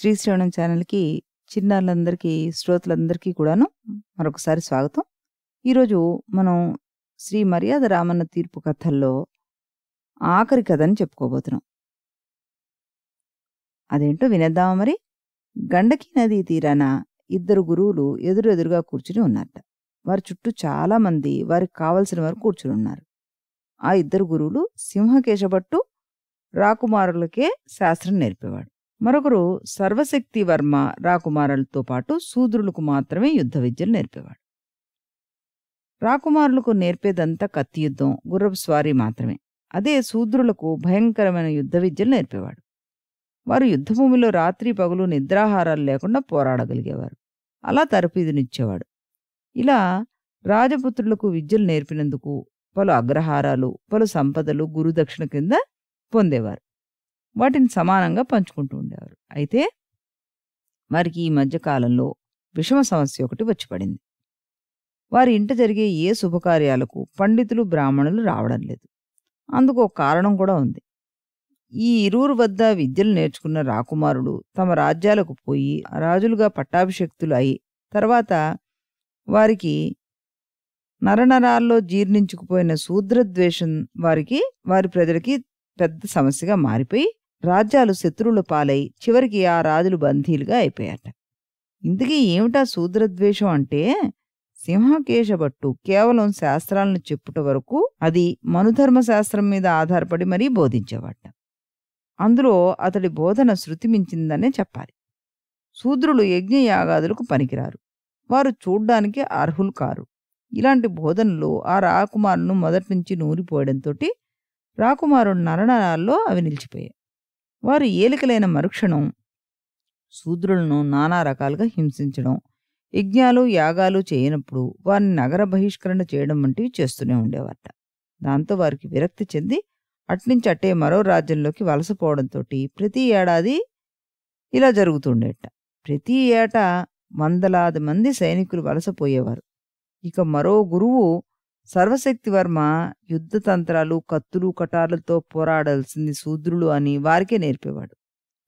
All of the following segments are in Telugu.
శ్రీశ్రవణం ఛానల్కి చిన్నారులందరికీ శ్రోతలందరికీ కూడాను మరొకసారి స్వాగతం ఈరోజు మనం శ్రీ మర్యాద రామన్న తీర్పు కథల్లో ఆఖరి కథ అని చెప్పుకోబోతున్నాం అదేంటో వినేద్దామా మరి గండకి నదీ తీరాన ఇద్దరు గురువులు ఎదురెదురుగా కూర్చుని ఉన్నారట వారి చుట్టూ చాలామంది వారికి కావలసిన వారు కూర్చుని ఉన్నారు ఆ ఇద్దరు గురువులు సింహకేశభట్టు రాకుమారులకే శాస్త్రం నేర్పేవాడు మరొకరు సర్వశక్తివర్మ రాకుమారులతో పాటు శూద్రులకు మాత్రమే యుద్ధ విద్యలు నేర్పేవాడు రాకుమారులకు నేర్పేదంతా కత్తి యుద్ధం గుర్రపు స్వారీ మాత్రమే అదే శూద్రులకు భయంకరమైన యుద్ధ విద్యలు నేర్పేవాడు వారు యుద్ధభూమిలో రాత్రి పగులు నిద్రాహారాలు లేకుండా పోరాడగలిగేవారు అలా తరపీదునిచ్చేవాడు ఇలా రాజపుత్రులకు విద్యలు నేర్పినందుకు పలు అగ్రహారాలు పలు సంపదలు గురుదక్షిణ కింద పొందేవారు వాటిని సమానంగా పంచుకుంటూ ఉండేవారు అయితే వారికి ఈ మధ్యకాలంలో విషమ సమస్య ఒకటి వచ్చి పడింది వారి ఇంట జరిగే ఏ శుభకార్యాలకు పండితులు బ్రాహ్మణులు రావడం లేదు అందుకు ఒక కారణం కూడా ఉంది ఈ ఇరువురు వద్ద విద్యలు నేర్చుకున్న రాకుమారుడు తమ రాజ్యాలకు పోయి రాజులుగా పట్టాభిషక్తులు అయి తర్వాత వారికి నరనరాల్లో జీర్ణించుకుపోయిన శూద్రద్వేషం వారికి వారి ప్రజలకి పెద్ద సమస్యగా మారిపోయి రాజ్యాలు శత్రువుల పాలై చివరికి ఆ రాజులు బంధీలుగా అయిపోయాట ఇంతకీ ఏమిటా శూద్రద్వేషం అంటే సింహకేశభట్టు కేవలం శాస్త్రాలను చెప్పుట వరకు అది మనుధర్మ శాస్త్రం మీద ఆధారపడి మరీ బోధించేవాట అందులో అతడి బోధన శృతి మించిందనే చెప్పాలి శూద్రులు యజ్ఞయాగాదులకు పనికిరారు వారు చూడ్డానికి అర్హులు కారు ఇలాంటి బోధనలు ఆ రాకుమారును మొదటి నుంచి నూరిపోయడంతో రాకుమారు నరణాల్లో అవి నిలిచిపోయాయి వారు ఏలికలైన మరుక్షణం శూద్రులను నానా రకాలుగా హింసించడం యజ్ఞాలు యాగాలు చేయనప్పుడు వారిని నగర బహిష్కరణ చేయడం వంటివి చేస్తూనే ఉండేవారట దాంతో వారికి విరక్తి చెంది అట్నుంచి అట్టే మరో రాజ్యంలోకి వలసపోవడంతో ప్రతి ఏడాది ఇలా జరుగుతుండేట ప్రతి ఏటా వందలాది మంది సైనికులు వలసపోయేవారు ఇక మరో గురువు సర్వశక్తివర్మ యుద్ధ తంత్రాలు కత్తులు కటార్లతో పోరాడాల్సింది శూద్రులు అని వారికే నేర్పేవాడు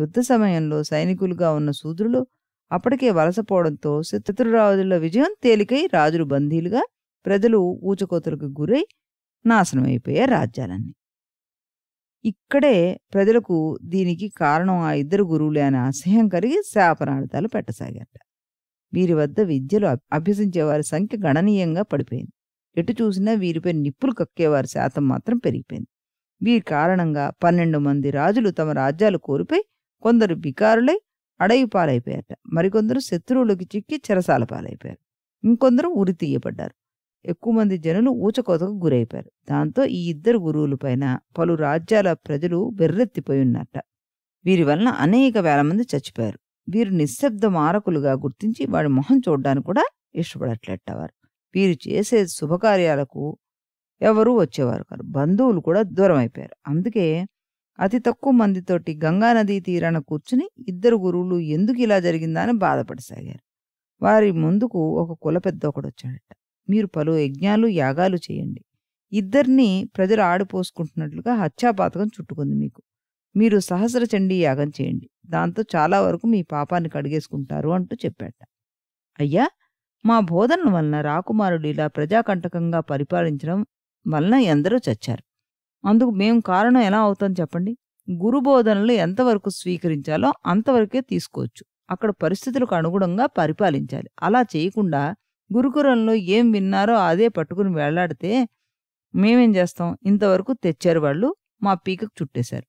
యుద్ధ సమయంలో సైనికులుగా ఉన్న శూద్రులు అప్పటికే వలసపోవడంతో శత్రురాజుల విజయం తేలికై రాజులు బందీలుగా ప్రజలు ఊచకోతలకు గురై నాశనమైపోయే రాజ్యాలన్నీ ఇక్కడే ప్రజలకు దీనికి కారణం ఆ ఇద్దరు గురువులే అనే అసహ్యం కలిగి శాపనార్థాలు పెట్టసాగారట వీరి వద్ద విద్యలు అభ్యసించే వారి సంఖ్య గణనీయంగా పడిపోయింది ఎటు చూసినా వీరిపై నిప్పులు కక్కేవారి శాతం మాత్రం పెరిగిపోయింది వీరి కారణంగా పన్నెండు మంది రాజులు తమ రాజ్యాలు కోల్పోయి కొందరు బికారులై అడవి పాలైపోయారట మరికొందరు శత్రువులకి చిక్కి చెరసాల పాలైపోయారు ఇంకొందరు ఉరి తీయబడ్డారు ఎక్కువ మంది జనులు ఊచకోతకు గురైపోయారు దాంతో ఈ ఇద్దరు గురువులపైన పలు రాజ్యాల ప్రజలు బెర్రెత్తిపోయి ఉన్నట్ట వీరి వలన అనేక వేల మంది చచ్చిపోయారు వీరు నిశ్శబ్ద మారకులుగా గుర్తించి వాడి మొహం చూడడానికి కూడా ఇష్టపడట్లెట్టవారు వీరు చేసే శుభకార్యాలకు ఎవరూ వచ్చేవారు కాదు బంధువులు కూడా దూరం అయిపోయారు అందుకే అతి తక్కువ మందితోటి గంగానదీ తీరాన కూర్చుని ఇద్దరు గురువులు ఎందుకు ఇలా జరిగిందా అని బాధపడసాగారు వారి ముందుకు ఒక కుల పెద్ద ఒకడు వచ్చాడట మీరు పలు యజ్ఞాలు యాగాలు చేయండి ఇద్దరిని ప్రజలు ఆడిపోసుకుంటున్నట్లుగా హత్యాపాతకం చుట్టుకుంది మీకు మీరు సహస్ర చండీ యాగం చేయండి దాంతో చాలా వరకు మీ పాపాన్ని కడిగేసుకుంటారు అంటూ చెప్పాట అయ్యా మా బోధనల వలన రాకుమారుడు ఇలా ప్రజాకంటకంగా పరిపాలించడం వలన ఎందరో చచ్చారు అందుకు మేము కారణం ఎలా అవుతాం చెప్పండి గురు బోధనలు ఎంతవరకు స్వీకరించాలో అంతవరకే తీసుకోవచ్చు అక్కడ పరిస్థితులకు అనుగుణంగా పరిపాలించాలి అలా చేయకుండా గురుకులంలో ఏం విన్నారో అదే పట్టుకుని వెళ్లాడితే మేమేం చేస్తాం ఇంతవరకు తెచ్చారు వాళ్ళు మా పీకకు చుట్టేశారు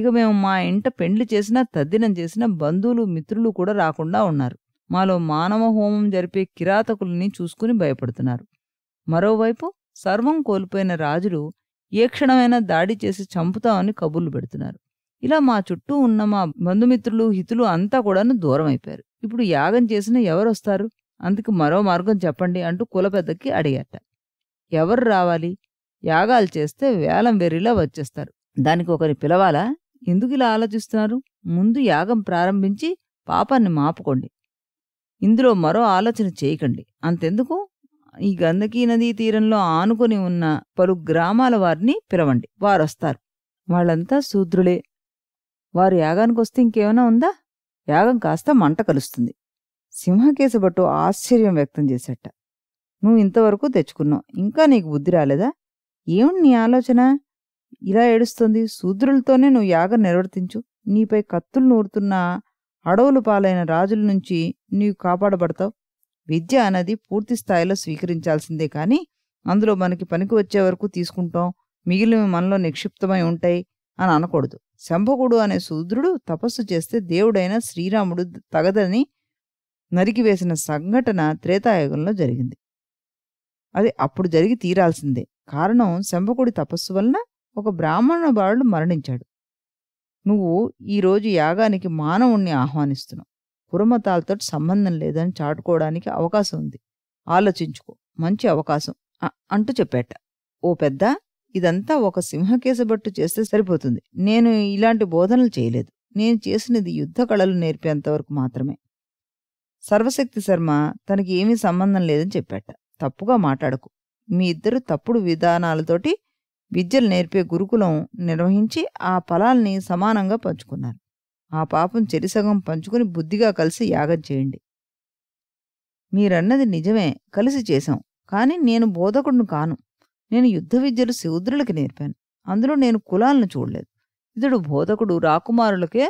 ఇక మేము మా ఇంట పెండ్లి చేసినా తద్దినం చేసినా బంధువులు మిత్రులు కూడా రాకుండా ఉన్నారు మాలో మానవ హోమం జరిపే కిరాతకుల్ని చూసుకుని భయపడుతున్నారు మరోవైపు సర్వం కోల్పోయిన రాజులు ఏ క్షణమైనా దాడి చేసి చంపుతామని కబుర్లు పెడుతున్నారు ఇలా మా చుట్టూ ఉన్న మా బంధుమిత్రులు హితులు అంతా కూడాను దూరం అయిపోయారు ఇప్పుడు యాగం చేసిన ఎవరొస్తారు అందుకు మరో మార్గం చెప్పండి అంటూ కుల పెద్దకి అడిగట ఎవరు రావాలి యాగాలు చేస్తే వేలం వెర్రిలా వచ్చేస్తారు దానికి ఒకరి పిలవాలా ఎందుకు ఇలా ఆలోచిస్తున్నారు ముందు యాగం ప్రారంభించి పాపాన్ని మాపుకోండి ఇందులో మరో ఆలోచన చేయకండి అంతెందుకు ఈ గందకీ నదీ తీరంలో ఆనుకొని ఉన్న పలు గ్రామాల వారిని పిలవండి వారొస్తారు వాళ్ళంతా శూద్రులే వారు యాగానికొస్తే ఇంకేమైనా ఉందా యాగం కాస్త మంట కలుస్తుంది సింహకేశభట్టు ఆశ్చర్యం వ్యక్తం చేశాట నువ్వు ఇంతవరకు తెచ్చుకున్నావు ఇంకా నీకు బుద్ధి రాలేదా ఏమి నీ ఆలోచన ఇలా ఏడుస్తుంది శూద్రులతోనే నువ్వు యాగం నిర్వర్తించు నీపై కత్తులు నూరుతున్న అడవులు పాలైన రాజుల నుంచి నీవు కాపాడబడతావు విద్య అనేది పూర్తి స్థాయిలో స్వీకరించాల్సిందే కానీ అందులో మనకి పనికి వచ్చే వరకు తీసుకుంటాం మిగిలిన మనలో నిక్షిప్తమై ఉంటాయి అని అనకూడదు శంభకుడు అనే శూద్రుడు తపస్సు చేస్తే దేవుడైన శ్రీరాముడు తగదని నరికివేసిన సంఘటన త్రేతాయుగంలో జరిగింది అది అప్పుడు జరిగి తీరాల్సిందే కారణం శంభకుడి తపస్సు వలన ఒక బ్రాహ్మణ బాలుడు మరణించాడు నువ్వు ఈరోజు యాగానికి మానవుణ్ణి ఆహ్వానిస్తున్నావు పురమతాలతో సంబంధం లేదని చాటుకోవడానికి అవకాశం ఉంది ఆలోచించుకో మంచి అవకాశం అంటూ చెప్పేట ఓ పెద్ద ఇదంతా ఒక సింహకేశబట్టు చేస్తే సరిపోతుంది నేను ఇలాంటి బోధనలు చేయలేదు నేను చేసినది యుద్ధ కళలు నేర్పేంతవరకు మాత్రమే సర్వశక్తి శర్మ తనకి ఏమీ సంబంధం లేదని చెప్పాట తప్పుగా మాట్లాడకు మీ ఇద్దరు తప్పుడు విధానాలతోటి విద్యలు నేర్పే గురుకులం నిర్వహించి ఆ ఫలాల్ని సమానంగా పంచుకున్నారు ఆ పాపం చెరిసగం పంచుకుని బుద్ధిగా కలిసి యాగం చేయండి మీరన్నది నిజమే కలిసి చేశాం కానీ నేను బోధకుడిని కాను నేను యుద్ధ విద్యలు శూద్రులకి నేర్పాను అందులో నేను కులాలను చూడలేదు ఇతడు బోధకుడు రాకుమారులకే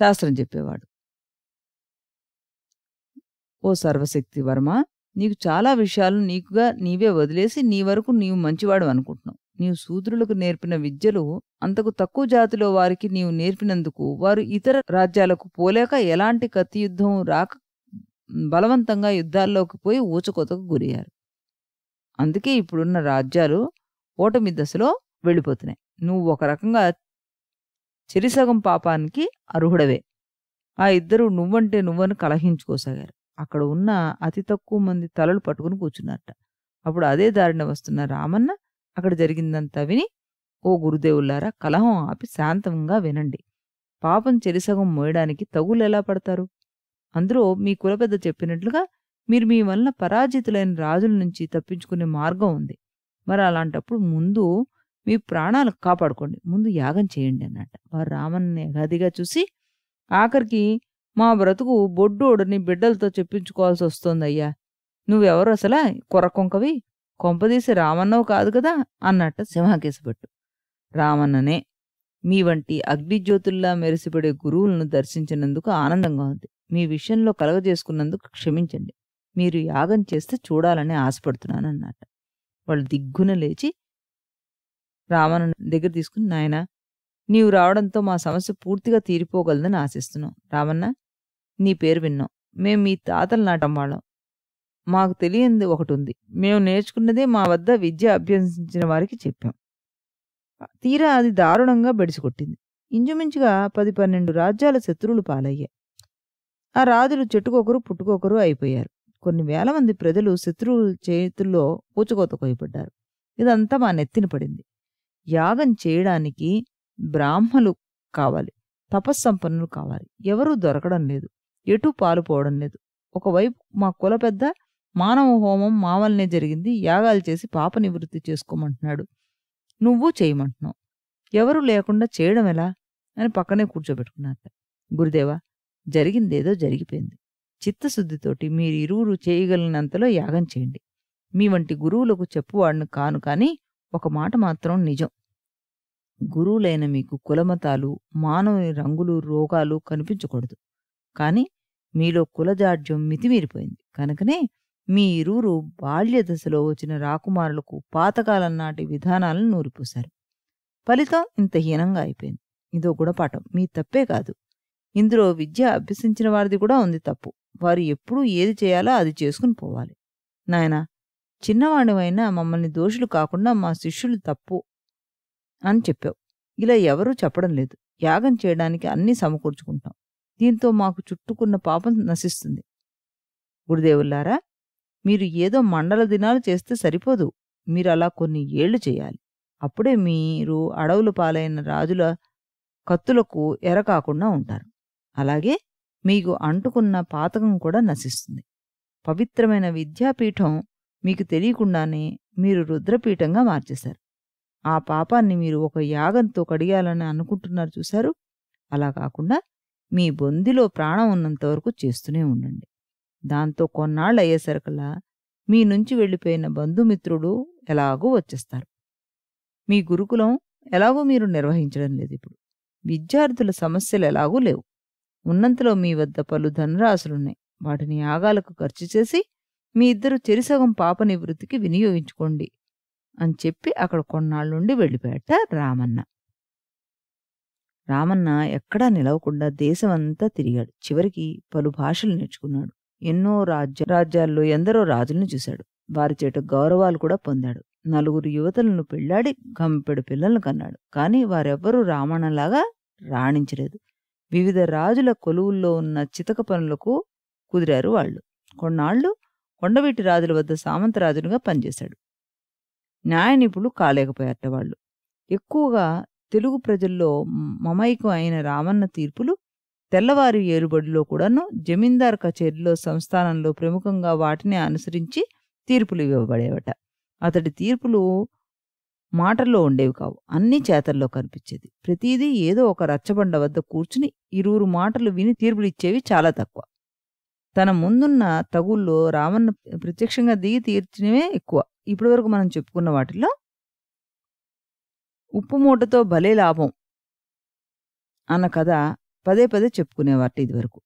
శాస్త్రం చెప్పేవాడు ఓ సర్వశక్తి వర్మ నీకు చాలా విషయాలు నీకుగా నీవే వదిలేసి నీ వరకు నీవు మంచివాడు అనుకుంటున్నావు నీవు శూద్రులకు నేర్పిన విద్యలు అంతకు తక్కువ జాతిలో వారికి నీవు నేర్పినందుకు వారు ఇతర రాజ్యాలకు పోలేక ఎలాంటి కత్తి యుద్ధం రాక బలవంతంగా యుద్ధాల్లోకి పోయి ఊచకోతకు గురయ్యారు అందుకే ఇప్పుడున్న రాజ్యాలు ఓటమి దశలో వెళ్ళిపోతున్నాయి నువ్వు ఒక రకంగా చెరిసగం పాపానికి అర్హుడవే ఆ ఇద్దరు నువ్వంటే నువ్వని కలహించుకోసాగారు అక్కడ ఉన్న అతి తక్కువ మంది తలలు పట్టుకుని కూర్చున్నారట అప్పుడు అదే దారిన వస్తున్న రామన్న అక్కడ జరిగిందంతా విని ఓ గురుదేవుల్లారా కలహం ఆపి శాంతంగా వినండి పాపం చెరిసగం మోయడానికి తగులు ఎలా పడతారు అందులో మీ కులపెద్ద చెప్పినట్లుగా మీరు మీ వలన పరాజితులైన రాజుల నుంచి తప్పించుకునే మార్గం ఉంది మరి అలాంటప్పుడు ముందు మీ ప్రాణాలు కాపాడుకోండి ముందు యాగం చేయండి అన్నట్ట వారు రామన్ని గదిగా చూసి ఆఖరికి మా బ్రతుకు బొడ్డోడని బిడ్డలతో చెప్పించుకోవాల్సి వస్తోందయ్యా నువ్వెవరు అసలా కొరకొంకవి కొంపదీసి రామన్నవు కాదు కదా అన్నట్టు సింహకేశభట్టు రామన్ననే మీ వంటి అగ్నిజ్యోతుల్లా మెరిసిపడే గురువులను దర్శించినందుకు ఆనందంగా ఉంది మీ విషయంలో కలగజేసుకున్నందుకు క్షమించండి మీరు యాగం చేస్తే చూడాలని ఆశపడుతున్నాను ఆశపడుతున్నానన్నట వాళ్ళు దిగ్గున లేచి రామన్న దగ్గర తీసుకుని నాయన నీవు రావడంతో మా సమస్య పూర్తిగా తీరిపోగలదని ఆశిస్తున్నాం రామన్న నీ పేరు విన్నాం మేము మీ తాతలు నాటం వాళ్ళం మాకు తెలియంది ఒకటి ఉంది మేము నేర్చుకున్నదే మా వద్ద విద్య అభ్యసించిన వారికి చెప్పాం తీరా అది దారుణంగా కొట్టింది ఇంచుమించుగా పది పన్నెండు రాజ్యాల శత్రువులు పాలయ్యాయి ఆ రాజులు చెట్టుకొకరు పుట్టుకొకరు అయిపోయారు కొన్ని వేల మంది ప్రజలు శత్రువుల చేతుల్లో పూచకోత కోయబడ్డారు ఇదంతా మా నెత్తిన పడింది యాగం చేయడానికి బ్రాహ్మలు కావాలి తపస్సంపన్నులు కావాలి ఎవరూ దొరకడం లేదు ఎటు పాలుపోవడం లేదు ఒకవైపు మా కుల పెద్ద మానవ హోమం మావల్నే జరిగింది యాగాలు చేసి పాప నివృత్తి చేసుకోమంటున్నాడు నువ్వు చేయమంటున్నావు ఎవరు లేకుండా చేయడం ఎలా అని పక్కనే కూర్చోబెట్టుకున్నారట గురుదేవా జరిగిందేదో జరిగిపోయింది చిత్తశుద్ధితోటి మీరు ఇరువురు చేయగలిగినంతలో యాగం చేయండి మీ వంటి గురువులకు చెప్పువాడిని కాను కానీ ఒక మాట మాత్రం నిజం గురువులైన మీకు కులమతాలు మానవుని రంగులు రోగాలు కనిపించకూడదు కానీ మీలో కులజాడ్యం మితిమీరిపోయింది కనుకనే మీరూరు దశలో వచ్చిన రాకుమారులకు పాతకాలం నాటి విధానాలను నూరిపోశారు ఫలితం ఇంత హీనంగా అయిపోయింది ఇదో గుణపాఠం మీ తప్పే కాదు ఇందులో విద్య అభ్యసించిన వారిది కూడా ఉంది తప్పు వారు ఎప్పుడూ ఏది చేయాలో అది చేసుకుని పోవాలి నాయనా చిన్నవాణివైనా మమ్మల్ని దోషులు కాకుండా మా శిష్యులు తప్పు అని చెప్పావు ఇలా ఎవరూ చెప్పడం లేదు యాగం చేయడానికి అన్నీ సమకూర్చుకుంటాం దీంతో మాకు చుట్టుకున్న పాపం నశిస్తుంది గురుదేవుల్లారా మీరు ఏదో మండల దినాలు చేస్తే సరిపోదు మీరు అలా కొన్ని ఏళ్లు చేయాలి అప్పుడే మీరు అడవులు పాలైన రాజుల కత్తులకు ఎరకాకుండా ఉంటారు అలాగే మీకు అంటుకున్న పాతకం కూడా నశిస్తుంది పవిత్రమైన విద్యాపీఠం మీకు తెలియకుండానే మీరు రుద్రపీఠంగా మార్చేశారు ఆ పాపాన్ని మీరు ఒక యాగంతో కడిగాలని అనుకుంటున్నారు చూశారు అలా కాకుండా మీ బొందిలో ప్రాణం ఉన్నంతవరకు చేస్తూనే ఉండండి దాంతో కొన్నాళ్ళు అయ్యేసరికలా మీ నుంచి వెళ్ళిపోయిన బంధుమిత్రుడు ఎలాగూ వచ్చేస్తారు మీ గురుకులం ఎలాగో మీరు నిర్వహించడం లేదు ఇప్పుడు విద్యార్థుల సమస్యలు ఎలాగూ లేవు ఉన్నంతలో మీ వద్ద పలు ధనరాశులున్నాయి వాటిని యాగాలకు ఖర్చు చేసి మీ ఇద్దరు చెరిసగం పాప నివృత్తికి వినియోగించుకోండి అని చెప్పి అక్కడ కొన్నాళ్ళుండి వెళ్ళిపోయాట రామన్న రామన్న ఎక్కడా నిలవకుండా దేశమంతా తిరిగాడు చివరికి పలు భాషలు నేర్చుకున్నాడు ఎన్నో రాజ్య రాజ్యాల్లో ఎందరో రాజులను చూశాడు వారి చేట గౌరవాలు కూడా పొందాడు నలుగురు యువతలను పెళ్లాడి గంపెడు పిల్లలను కన్నాడు కానీ వారెవ్వరూ రావణలాగా రాణించలేదు వివిధ రాజుల కొలువుల్లో ఉన్న చితక పనులకు కుదిరారు వాళ్ళు కొన్నాళ్ళు కొండవీటి రాజుల వద్ద రాజునిగా పనిచేశాడు న్యాయ నిపుణులు కాలేకపోయారట వాళ్ళు ఎక్కువగా తెలుగు ప్రజల్లో మమైకం అయిన రామన్న తీర్పులు తెల్లవారి ఏలుబడిలో కూడాను జమీందార్ కచేరీలో సంస్థానంలో ప్రముఖంగా వాటిని అనుసరించి తీర్పులు ఇవ్వబడేవట అతడి తీర్పులు మాటల్లో ఉండేవి కావు అన్ని చేతల్లో కనిపించేది ప్రతిదీ ఏదో ఒక రచ్చబండ వద్ద కూర్చుని ఇరువురు మాటలు విని తీర్పులిచ్చేవి చాలా తక్కువ తన ముందున్న తగుల్లో రామన్న ప్రత్యక్షంగా దిగి తీర్చినవే ఎక్కువ ఇప్పటివరకు మనం చెప్పుకున్న వాటిలో ఉప్పు మూటతో భలే లాభం అన్న కథ పదే పదే ఇది ఇదివరకు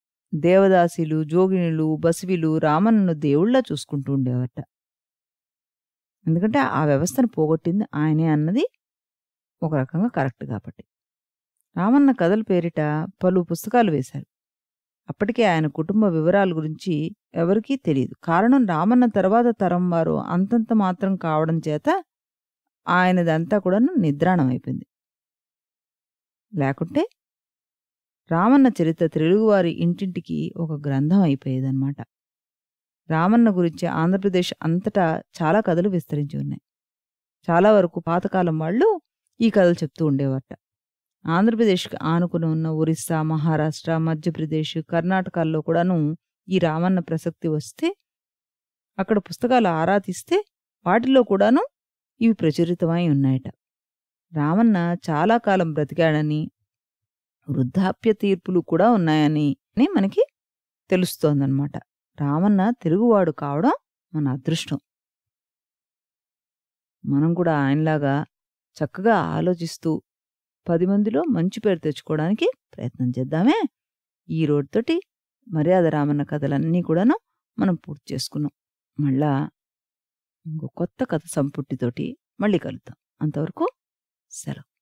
దేవదాసిలు జోగినులు బసివిలు రామన్నను దేవుళ్ళ చూసుకుంటూ ఉండేవట ఎందుకంటే ఆ వ్యవస్థను పోగొట్టింది ఆయనే అన్నది ఒక రకంగా కరెక్ట్ కాబట్టి రామన్న కథల పేరిట పలు పుస్తకాలు వేశారు అప్పటికే ఆయన కుటుంబ వివరాల గురించి ఎవరికీ తెలియదు కారణం రామన్న తర్వాత తరం వారు అంతంత మాత్రం కావడం చేత ఆయనదంతా కూడా నిద్రాణమైపోయింది లేకుంటే రామన్న చరిత్ర తెలుగువారి ఇంటింటికి ఒక గ్రంథం అయిపోయేదన్నమాట రామన్న గురించి ఆంధ్రప్రదేశ్ అంతటా చాలా కథలు విస్తరించి ఉన్నాయి చాలా వరకు పాతకాలం వాళ్ళు ఈ కథలు చెప్తూ ఉండేవారట ఆంధ్రప్రదేశ్కి ఆనుకుని ఉన్న ఒరిస్సా మహారాష్ట్ర మధ్యప్రదేశ్ కర్ణాటకల్లో కూడాను ఈ రామన్న ప్రసక్తి వస్తే అక్కడ పుస్తకాలు ఆరా తీస్తే వాటిలో కూడాను ఇవి ప్రచురితమై ఉన్నాయట రామన్న చాలా కాలం బ్రతికాడని వృద్ధాప్య తీర్పులు కూడా ఉన్నాయని మనకి తెలుస్తోందనమాట రామన్న తెలుగువాడు కావడం మన అదృష్టం మనం కూడా ఆయనలాగా చక్కగా ఆలోచిస్తూ పది మందిలో మంచి పేరు తెచ్చుకోవడానికి ప్రయత్నం చేద్దామే ఈ తోటి మర్యాద రామన్న కథలన్నీ కూడాను మనం పూర్తి చేసుకున్నాం మళ్ళా ఇంకో కొత్త కథ సంపుట్టితోటి మళ్ళీ కలుద్దాం అంతవరకు సెలవు